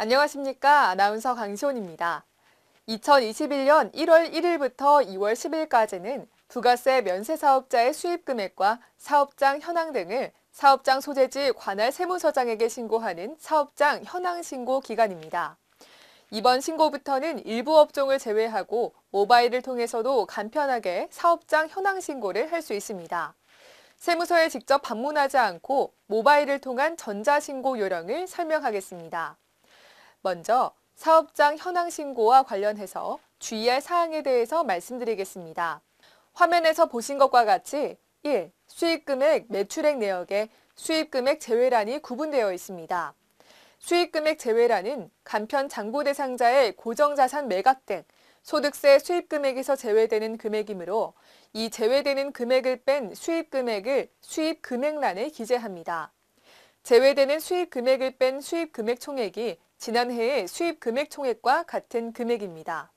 안녕하십니까. 아나운서 강시원입니다. 2021년 1월 1일부터 2월 10일까지는 부가세 면세 사업자의 수입 금액과 사업장 현황 등을 사업장 소재지 관할 세무서장에게 신고하는 사업장 현황 신고 기간입니다. 이번 신고부터는 일부 업종을 제외하고 모바일을 통해서도 간편하게 사업장 현황 신고를 할 수 있습니다. 세무서에 직접 방문하지 않고 모바일을 통한 전자신고 요령을 설명하겠습니다. 먼저 사업장 현황 신고와 관련해서 주의할 사항에 대해서 말씀드리겠습니다. 화면에서 보신 것과 같이 1. 수익금액 매출액 내역에 수입금액 제외란이 구분되어 있습니다. 수익금액 제외란은 간편 장부 대상자의 고정자산 매각등 소득세 수입금액에서 제외되는 금액이므로 이 제외되는 금액을 뺀 수입금액을 수입금액란에 기재합니다. 제외되는 수입금액을 뺀 수입금액 총액이 지난해의 수입 금액 총액과 같은 금액입니다.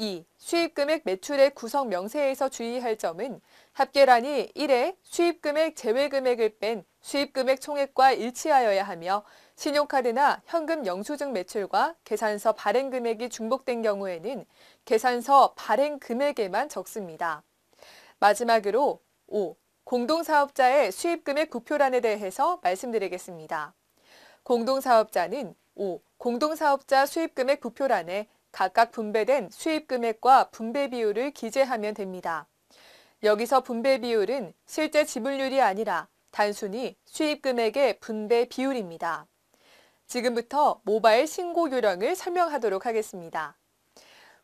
2. 수입금액 매출액 구성 명세에서 주의할 점은 합계란이 1회 수입금액 제외금액을 뺀 수입금액 총액과 일치하여야 하며 신용카드나 현금 영수증 매출과 계산서 발행금액이 중복된 경우에는 계산서 발행금액에만 적습니다. 마지막으로 5. 공동사업자의 수입금액 부표란에 대해서 말씀드리겠습니다. 공동사업자는 5. 공동사업자 수입금액 부표란에 각각 분배된 수입금액과 분배 비율을 기재하면 됩니다. 여기서 분배 비율은 실제 지불률이 아니라 단순히 수입금액의 분배 비율입니다. 지금부터 모바일 신고 요령을 설명하도록 하겠습니다.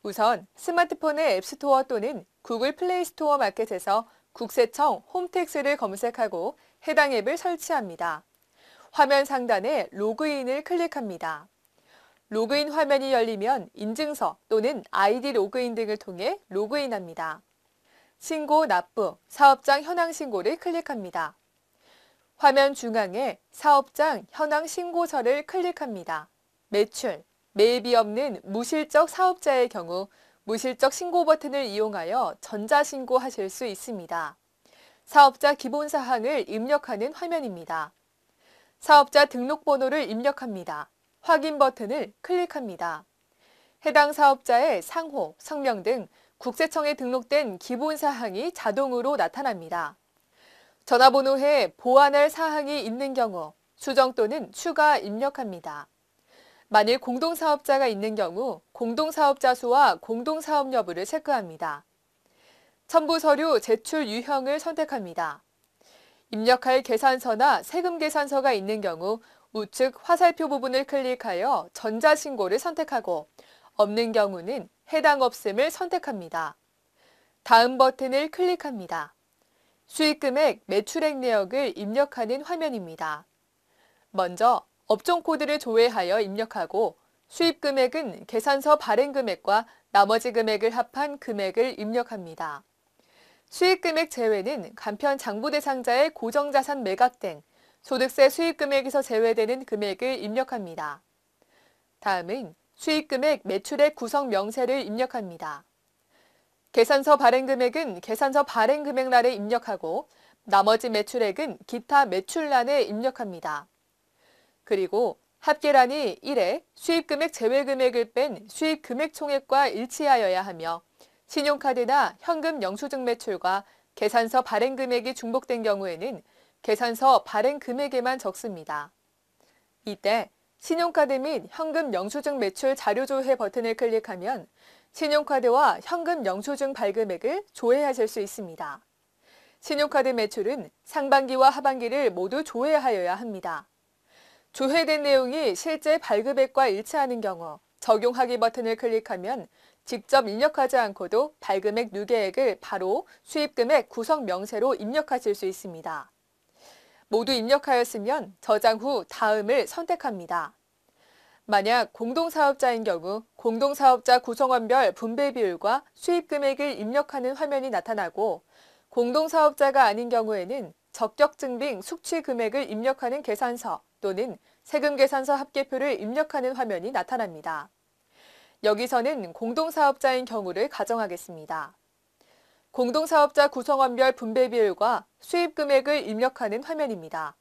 우선 스마트폰의 앱스토어 또는 구글 플레이스토어 마켓에서 국세청 홈택스를 검색하고 해당 앱을 설치합니다. 화면 상단에 로그인을 클릭합니다. 로그인 화면이 열리면 인증서 또는 아이디 로그인 등을 통해 로그인합니다. 신고 납부, 사업장 현황 신고를 클릭합니다. 화면 중앙에 사업장 현황 신고서를 클릭합니다. 매출, 매입이 없는 무실적 사업자의 경우 무실적 신고 버튼을 이용하여 전자신고하실 수 있습니다. 사업자 기본 사항을 입력하는 화면입니다. 사업자 등록번호를 입력합니다. 확인 버튼을 클릭합니다. 해당 사업자의 상호, 성명 등 국세청에 등록된 기본 사항이 자동으로 나타납니다. 전화번호에 보완할 사항이 있는 경우 수정 또는 추가 입력합니다. 만일 공동사업자가 있는 경우 공동사업자 수와 공동사업 여부를 체크합니다. 첨부 서류 제출 유형을 선택합니다. 입력할 계산서나 세금 계산서가 있는 경우 우측 화살표 부분을 클릭하여 전자신고를 선택하고 없는 경우는 해당 없음을 선택합니다. 다음 버튼을 클릭합니다. 수익금액 매출액 내역을 입력하는 화면입니다. 먼저 업종 코드를 조회하여 입력하고 수입 금액은 계산서 발행 금액과 나머지 금액을 합한 금액을 입력합니다. 수익금액 제외는 간편 장부대상자의 고정자산 매각 등 소득세 수익금액에서 제외되는 금액을 입력합니다. 다음은 수익금액 매출액 구성 명세를 입력합니다. 계산서 발행금액은 계산서 발행금액란에 입력하고 나머지 매출액은 기타 매출란에 입력합니다. 그리고 합계란이 1에 수입금액 제외금액을 뺀 수입금액 총액과 일치하여야 하며 신용카드나 현금 영수증 매출과 계산서 발행 금액이 중복된 경우에는 계산서 발행 금액에만 적습니다. 이때 신용카드 및 현금 영수증 매출 자료 조회 버튼을 클릭하면 신용카드와 현금 영수증 발급액을 조회하실 수 있습니다. 신용카드 매출은 상반기와 하반기를 모두 조회하여야 합니다. 조회된 내용이 실제 발급액과 일치하는 경우 적용하기 버튼을 클릭하면 직접 입력하지 않고도 발금액 누계액을 바로 수입금액 구성 명세로 입력하실 수 있습니다. 모두 입력하였으면 저장 후 다음을 선택합니다. 만약 공동사업자인 경우 공동사업자 구성원별 분배 비율과 수입 금액을 입력하는 화면이 나타나고 공동사업자가 아닌 경우에는 적격증빙 숙취 금액을 입력하는 계산서 또는 세금계산서 합계표를 입력하는 화면이 나타납니다. 여기서는 공동사업자인 경우를 가정하겠습니다. 공동사업자 구성원별 분배 비율과 수입 금액을 입력하는 화면입니다.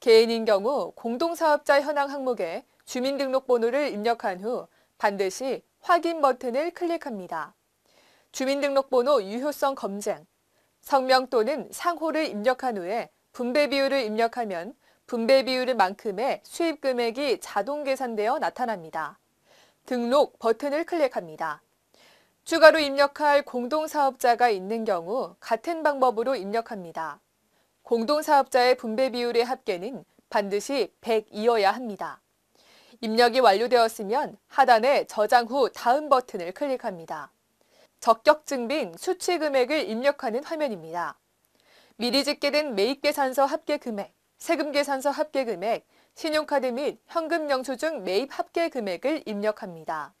개인인 경우 공동사업자 현황 항목에 주민등록번호를 입력한 후 반드시 확인 버튼을 클릭합니다. 주민등록번호 유효성 검증, 성명 또는 상호를 입력한 후에 분배 비율을 입력하면 분배 비율만큼의 수입 금액이 자동 계산되어 나타납니다. 등록 버튼을 클릭합니다. 추가로 입력할 공동사업자가 있는 경우 같은 방법으로 입력합니다. 공동사업자의 분배 비율의 합계는 반드시 100이어야 합니다. 입력이 완료되었으면 하단에 저장 후 다음 버튼을 클릭합니다. 적격증 빙 수취 금액을 입력하는 화면입니다. 미리 집계된 매입계산서 합계 금액, 세금계산서 합계 금액, 신용카드 및 현금 영수증 매입 합계 금액을 입력합니다.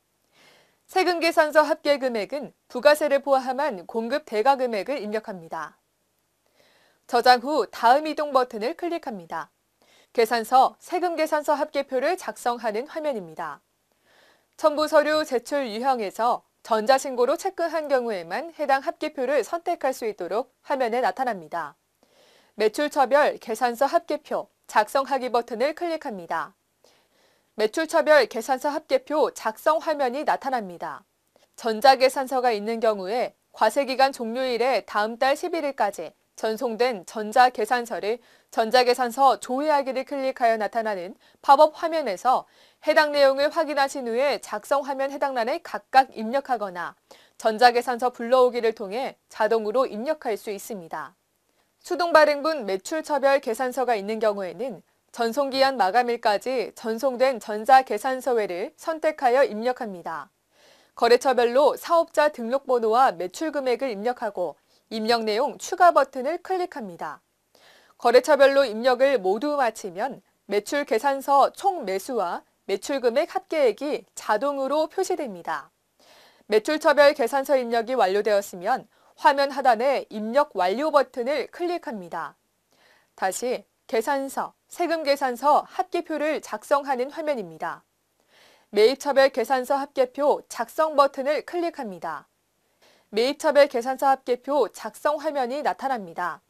세금 계산서 합계 금액은 부가세를 포함한 공급 대가 금액을 입력합니다. 저장 후 다음 이동 버튼을 클릭합니다. 계산서, 세금 계산서 합계표를 작성하는 화면입니다. 첨부 서류 제출 유형에서 전자신고로 체크한 경우에만 해당 합계표를 선택할 수 있도록 화면에 나타납니다. 매출처별 계산서 합계표, 작성하기 버튼을 클릭합니다. 매출처별 계산서 합계표 작성 화면이 나타납니다. 전자계산서가 있는 경우에 과세기간 종료일에 다음 달 11일까지 전송된 전자계산서를 전자계산서 조회하기를 클릭하여 나타나는 팝업 화면에서 해당 내용을 확인하신 후에 작성 화면 해당란에 각각 입력하거나 전자계산서 불러오기를 통해 자동으로 입력할 수 있습니다. 수동 발행분 매출처별 계산서가 있는 경우에는 전송기한 마감일까지 전송된 전자계산서회를 선택하여 입력합니다. 거래처별로 사업자 등록번호와 매출금액을 입력하고 입력 내용 추가 버튼을 클릭합니다. 거래처별로 입력을 모두 마치면 매출 계산서 총 매수와 매출금액 합계액이 자동으로 표시됩니다. 매출처별 계산서 입력이 완료되었으면 화면 하단에 입력 완료 버튼을 클릭합니다. 다시 계산서, 세금계산서 합계표를 작성하는 화면입니다. 매입처별 계산서 합계표 작성 버튼을 클릭합니다. 매입처별 계산서 합계표 작성 화면이 나타납니다.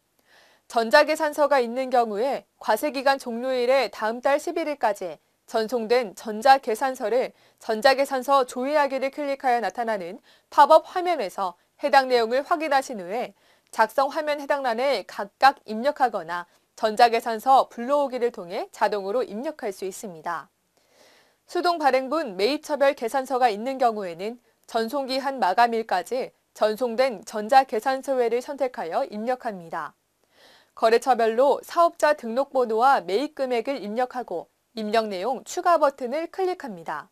전자계산서가 있는 경우에 과세기간 종료일의 다음 달 11일까지 전송된 전자계산서를 전자계산서 조회하기를 클릭하여 나타나는 팝업 화면에서 해당 내용을 확인하신 후에 작성 화면 해당란에 각각 입력하거나 전자계산서 불러오기를 통해 자동으로 입력할 수 있습니다. 수동 발행분 매입처별 계산서가 있는 경우에는 전송기한 마감일까지 전송된 전자계산서회를 선택하여 입력합니다. 거래처별로 사업자 등록번호와 매입금액을 입력하고 입력 내용 추가 버튼을 클릭합니다.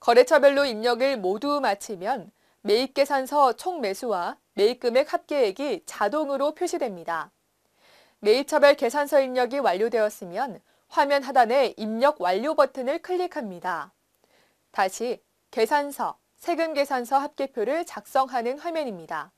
거래처별로 입력을 모두 마치면 매입계산서 총매수와 매입금액 합계액이 자동으로 표시됩니다. 매입처별 계산서 입력이 완료되었으면 화면 하단의 입력 완료 버튼을 클릭합니다. 다시 계산서, 세금계산서 합계표를 작성하는 화면입니다.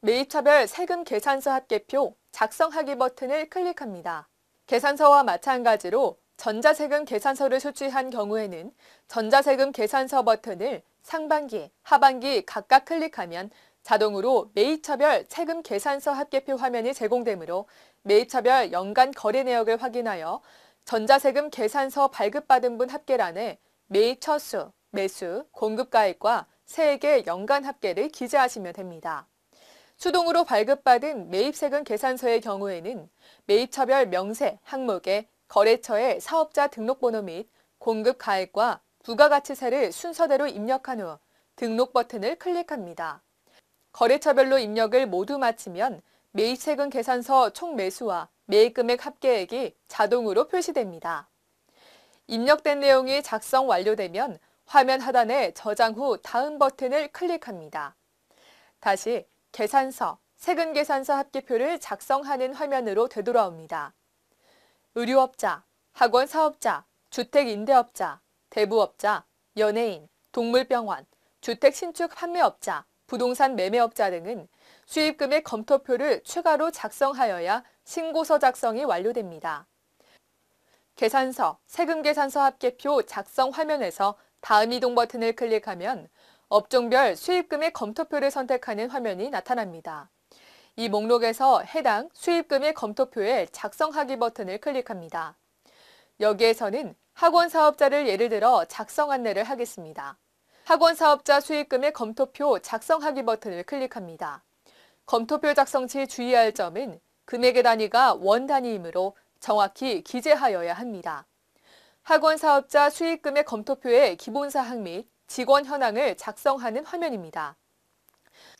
매입처별 세금계산서 합계표 작성하기 버튼을 클릭합니다. 계산서와 마찬가지로 전자세금 계산서를 수취한 경우에는 전자세금 계산서 버튼을 상반기, 하반기 각각 클릭하면 자동으로 매입처별 세금 계산서 합계표 화면이 제공되므로 매입처별 연간 거래 내역을 확인하여 전자세금 계산서 발급받은 분 합계란에 매입 처수, 매수, 공급가액과 세액의 연간 합계를 기재하시면 됩니다. 수동으로 발급받은 매입세금 계산서의 경우에는 매입처별 명세, 항목에 거래처에 사업자 등록번호 및 공급 가액과 부가가치세를 순서대로 입력한 후 등록 버튼을 클릭합니다. 거래처별로 입력을 모두 마치면 매입세금 계산서 총 매수와 매입금액 합계액이 자동으로 표시됩니다. 입력된 내용이 작성 완료되면 화면 하단에 저장 후 다음 버튼을 클릭합니다. 다시 계산서, 세금 계산서 합계표를 작성하는 화면으로 되돌아옵니다. 의료업자, 학원 사업자, 주택임대업자, 대부업자, 연예인, 동물병원, 주택신축 판매업자, 부동산 매매업자 등은 수입금액 검토표를 추가로 작성하여야 신고서 작성이 완료됩니다. 계산서, 세금계산서 합계표 작성 화면에서 다음 이동 버튼을 클릭하면 업종별 수입금액 검토표를 선택하는 화면이 나타납니다. 이 목록에서 해당 수입금액 검토표의 작성하기 버튼을 클릭합니다. 여기에서는 학원 사업자를 예를 들어 작성 안내를 하겠습니다. 학원 사업자 수익금의 검토표 작성하기 버튼을 클릭합니다. 검토표 작성 시 주의할 점은 금액의 단위가 원 단위이므로 정확히 기재하여야 합니다. 학원 사업자 수익금의 검토표의 기본 사항 및 직원 현황을 작성하는 화면입니다.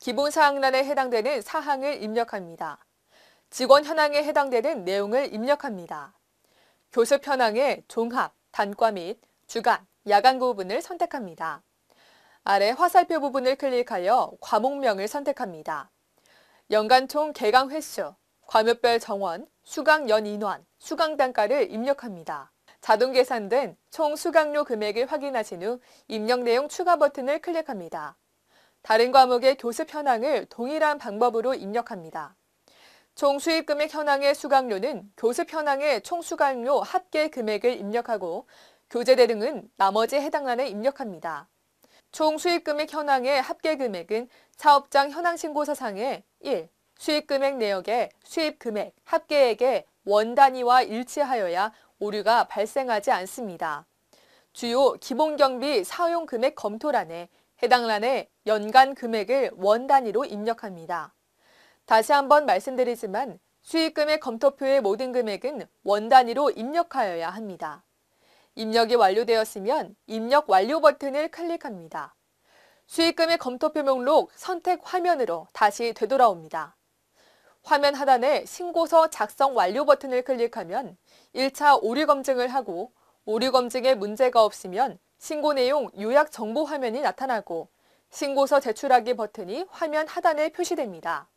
기본사항란에 해당되는 사항을 입력합니다. 직원 현황에 해당되는 내용을 입력합니다. 교습 현황의 종합, 단과 및 주간, 야간 구분을 선택합니다. 아래 화살표 부분을 클릭하여 과목명을 선택합니다. 연간 총 개강 횟수, 과목별 정원, 수강 연 인원, 수강 단가를 입력합니다. 자동 계산된 총 수강료 금액을 확인하신 후 입력 내용 추가 버튼을 클릭합니다. 다른 과목의 교습 현황을 동일한 방법으로 입력합니다. 총 수입 금액 현황의 수강료는 교습 현황의 총 수강료 합계 금액을 입력하고 교재 대등은 나머지 해당란에 입력합니다. 총 수입 금액 현황의 합계 금액은 사업장 현황 신고서상에 1. 수입 금액 내역의 수입 금액 합계액의 원 단위와 일치하여야 오류가 발생하지 않습니다. 주요 기본 경비 사용 금액 검토란에 해당 란에 연간 금액을 원 단위로 입력합니다. 다시 한번 말씀드리지만 수익금의 검토표의 모든 금액은 원 단위로 입력하여야 합니다. 입력이 완료되었으면 입력 완료 버튼을 클릭합니다. 수익금의 검토표 목록 선택 화면으로 다시 되돌아옵니다. 화면 하단에 신고서 작성 완료 버튼을 클릭하면 1차 오류 검증을 하고 오류 검증에 문제가 없으면 신고 내용 요약 정보 화면이 나타나고 신고서 제출하기 버튼이 화면 하단에 표시됩니다.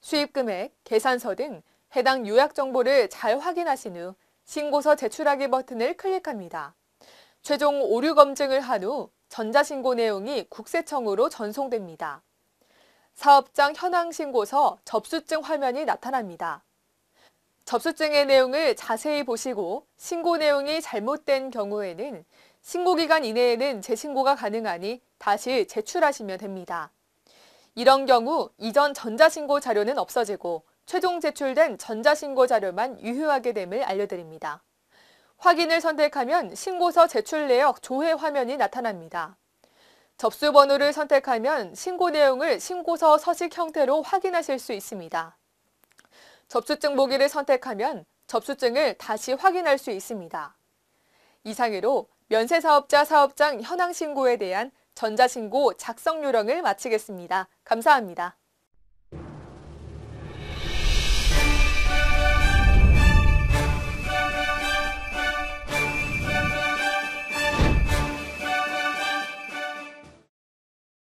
수입금액, 계산서 등 해당 요약 정보를 잘 확인하신 후 신고서 제출하기 버튼을 클릭합니다. 최종 오류 검증을 한 후 전자신고 내용이 국세청으로 전송됩니다. 사업장 현황신고서 접수증 화면이 나타납니다. 접수증의 내용을 자세히 보시고 신고 내용이 잘못된 경우에는 신고기간 이내에는 재신고가 가능하니 다시 제출하시면 됩니다. 이런 경우 이전 전자신고 자료는 없어지고 최종 제출된 전자신고 자료만 유효하게 됨을 알려드립니다. 확인을 선택하면 신고서 제출 내역 조회 화면이 나타납니다. 접수 번호를 선택하면 신고 내용을 신고서 서식 형태로 확인하실 수 있습니다. 접수증 보기를 선택하면 접수증을 다시 확인할 수 있습니다. 이상으로 면세사업자 사업장 현황신고에 대한 전자신고 작성 요령을 마치겠습니다. 감사합니다.